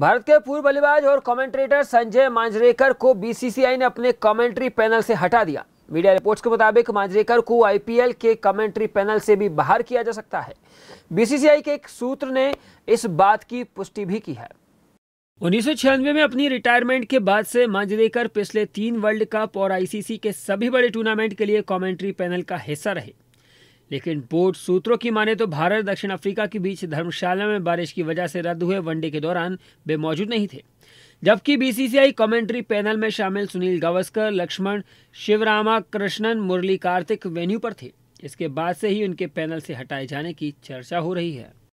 भारत के पूर्व बल्लेबाज और कमेंट्रेटर संजय मांजरेकर को बीसीसीआई ने अपने कमेंट्री पैनल से हटा दिया मीडिया रिपोर्ट्स के मुताबिक मांजरेकर को आईपीएल के कमेंट्री पैनल से भी बाहर किया जा सकता है बीसीसीआई के एक सूत्र ने इस बात की पुष्टि भी की है उन्नीस में अपनी रिटायरमेंट के बाद से मांजरेकर पिछले तीन वर्ल्ड कप और आईसीसी के सभी बड़े टूर्नामेंट के लिए कॉमेंट्री पैनल का हिस्सा रहे लेकिन बोर्ड सूत्रों की माने तो भारत दक्षिण अफ्रीका के बीच धर्मशाला में बारिश की वजह से रद्द हुए वनडे के दौरान वे मौजूद नहीं थे जबकि बीसीसीआई कमेंट्री पैनल में शामिल सुनील गावस्कर लक्ष्मण शिवरामा कृष्णन मुरली कार्तिक वेन्यू पर थे इसके बाद से ही उनके पैनल से हटाए जाने की चर्चा हो रही है